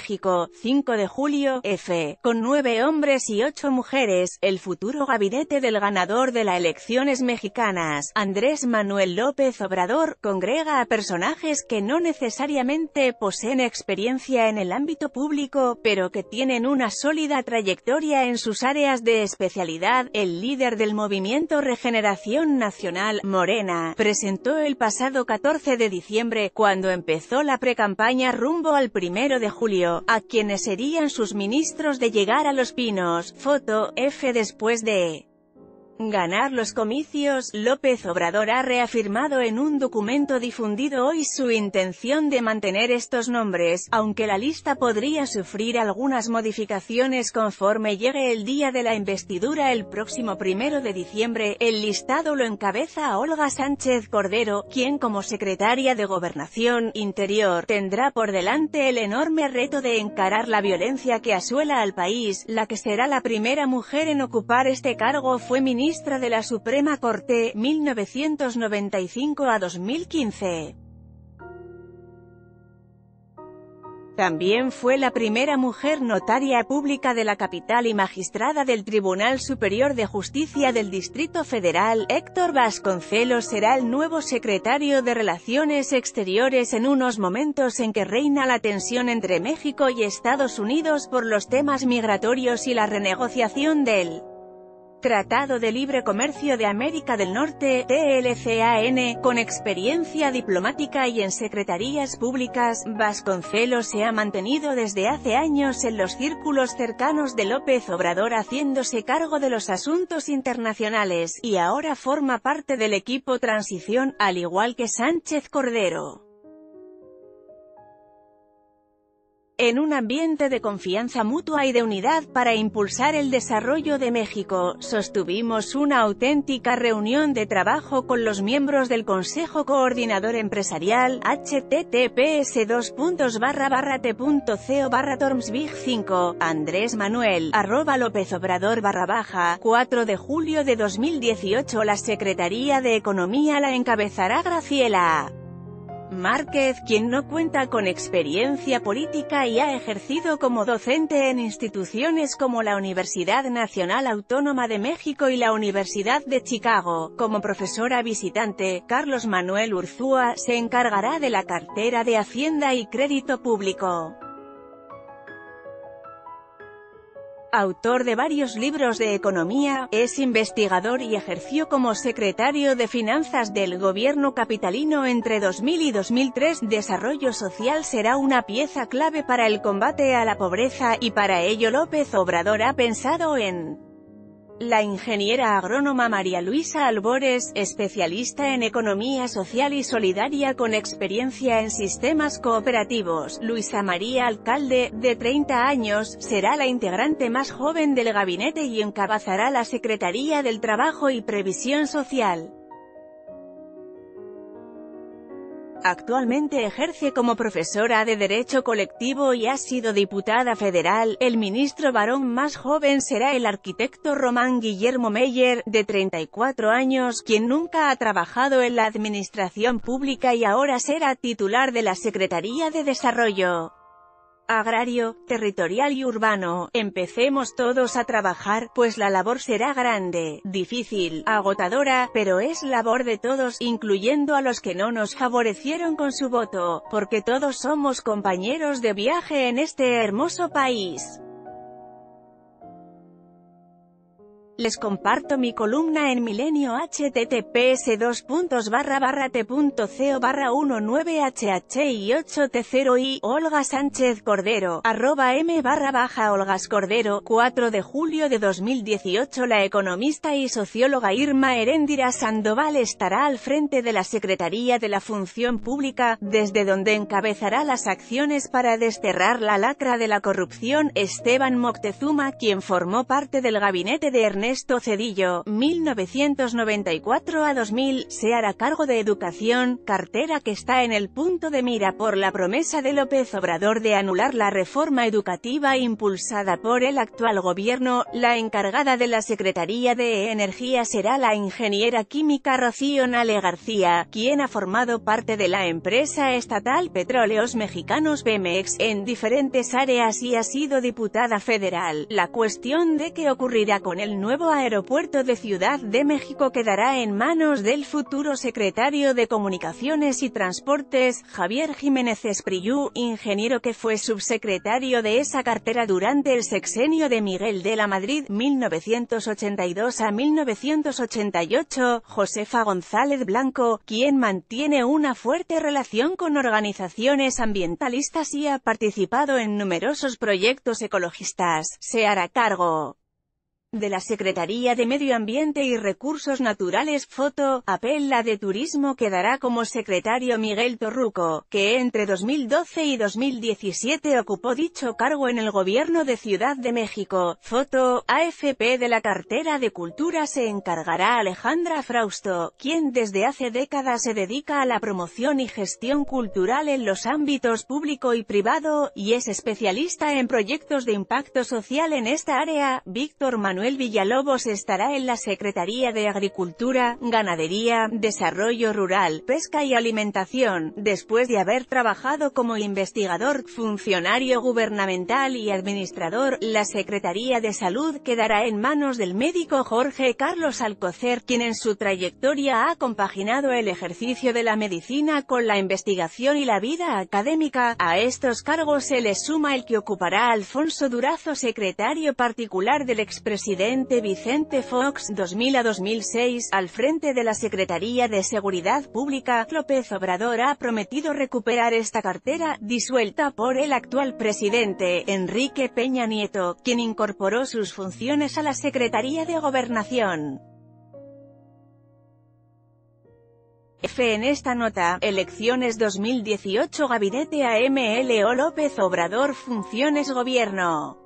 5 de julio, F. Con nueve hombres y ocho mujeres, el futuro gabinete del ganador de las elecciones mexicanas, Andrés Manuel López Obrador, congrega a personajes que no necesariamente poseen experiencia en el ámbito público, pero que tienen una sólida trayectoria en sus áreas de especialidad. El líder del movimiento Regeneración Nacional, Morena, presentó el pasado 14 de diciembre, cuando empezó la precampaña rumbo al primero de julio, a quienes serían sus ministros de llegar a Los Pinos, foto, F después de ganar los comicios, López Obrador ha reafirmado en un documento difundido hoy su intención de mantener estos nombres, aunque la lista podría sufrir algunas modificaciones conforme llegue el día de la investidura el próximo primero de diciembre. El listado lo encabeza a Olga Sánchez Cordero, quien como secretaria de Gobernación Interior tendrá por delante el enorme reto de encarar la violencia que asuela al país, la que será la primera mujer en ocupar este cargo fue ministra ministra de la Suprema Corte, 1995 a 2015. También fue la primera mujer notaria pública de la capital y magistrada del Tribunal Superior de Justicia del Distrito Federal. Héctor Vasconcelos será el nuevo secretario de Relaciones Exteriores en unos momentos en que reina la tensión entre México y Estados Unidos por los temas migratorios y la renegociación del Tratado de Libre Comercio de América del Norte, TLCAN, con experiencia diplomática y en secretarías públicas, Vasconcelos se ha mantenido desde hace años en los círculos cercanos de López Obrador haciéndose cargo de los asuntos internacionales, y ahora forma parte del equipo Transición, al igual que Sánchez Cordero. en un ambiente de confianza mutua y de unidad para impulsar el desarrollo de México, sostuvimos una auténtica reunión de trabajo con los miembros del Consejo Coordinador Empresarial, https barra tormsbig 5 Andrés Manuel, arroba López Obrador barra baja, 4 de julio de 2018 La Secretaría de Economía la encabezará Graciela. Márquez, quien no cuenta con experiencia política y ha ejercido como docente en instituciones como la Universidad Nacional Autónoma de México y la Universidad de Chicago, como profesora visitante, Carlos Manuel Urzúa se encargará de la cartera de Hacienda y Crédito Público. autor de varios libros de economía, es investigador y ejerció como secretario de finanzas del gobierno capitalino entre 2000 y 2003. Desarrollo social será una pieza clave para el combate a la pobreza y para ello López Obrador ha pensado en la ingeniera agrónoma María Luisa Albores, especialista en economía social y solidaria con experiencia en sistemas cooperativos, Luisa María Alcalde, de 30 años, será la integrante más joven del gabinete y encabezará la Secretaría del Trabajo y Previsión Social. Actualmente ejerce como profesora de Derecho Colectivo y ha sido diputada federal. El ministro varón más joven será el arquitecto Román Guillermo Meyer, de 34 años, quien nunca ha trabajado en la administración pública y ahora será titular de la Secretaría de Desarrollo agrario, territorial y urbano, empecemos todos a trabajar, pues la labor será grande, difícil, agotadora, pero es labor de todos, incluyendo a los que no nos favorecieron con su voto, porque todos somos compañeros de viaje en este hermoso país. Les comparto mi columna en milenio https 2 t.co 19 hh 8 t0 i Olga Sánchez Cordero, arroba m barra baja Olgas Cordero, 4 de julio de 2018 La economista y socióloga Irma Heréndira Sandoval estará al frente de la Secretaría de la Función Pública, desde donde encabezará las acciones para desterrar la lacra de la corrupción Esteban Moctezuma quien formó parte del gabinete de Ernesto esto Cedillo, 1994 a 2000, se hará cargo de educación, cartera que está en el punto de mira por la promesa de López Obrador de anular la reforma educativa impulsada por el actual gobierno. La encargada de la Secretaría de Energía será la ingeniera química Rocío Nale García, quien ha formado parte de la empresa estatal Petróleos Mexicanos Pemex en diferentes áreas y ha sido diputada federal. La cuestión de qué ocurrirá con el nuevo nuevo aeropuerto de Ciudad de México quedará en manos del futuro secretario de Comunicaciones y Transportes, Javier Jiménez Esprillú, ingeniero que fue subsecretario de esa cartera durante el sexenio de Miguel de la Madrid 1982 a 1988, Josefa González Blanco, quien mantiene una fuerte relación con organizaciones ambientalistas y ha participado en numerosos proyectos ecologistas, se hará cargo de la Secretaría de Medio Ambiente y Recursos Naturales. Foto, apela de Turismo quedará como secretario Miguel Torruco, que entre 2012 y 2017 ocupó dicho cargo en el gobierno de Ciudad de México. Foto, AFP de la cartera de Cultura se encargará Alejandra Frausto, quien desde hace décadas se dedica a la promoción y gestión cultural en los ámbitos público y privado, y es especialista en proyectos de impacto social en esta área. Víctor Manuel Manuel Villalobos estará en la Secretaría de Agricultura, Ganadería, Desarrollo Rural, Pesca y Alimentación, después de haber trabajado como investigador, funcionario gubernamental y administrador, la Secretaría de Salud quedará en manos del médico Jorge Carlos Alcocer, quien en su trayectoria ha compaginado el ejercicio de la medicina con la investigación y la vida académica. A estos cargos se le suma el que ocupará Alfonso Durazo secretario particular del expresidente presidente Vicente Fox 2000 a 2006, al frente de la Secretaría de Seguridad Pública, López Obrador ha prometido recuperar esta cartera, disuelta por el actual presidente, Enrique Peña Nieto, quien incorporó sus funciones a la Secretaría de Gobernación. F en esta nota, Elecciones 2018 Gabinete AMLO López Obrador Funciones Gobierno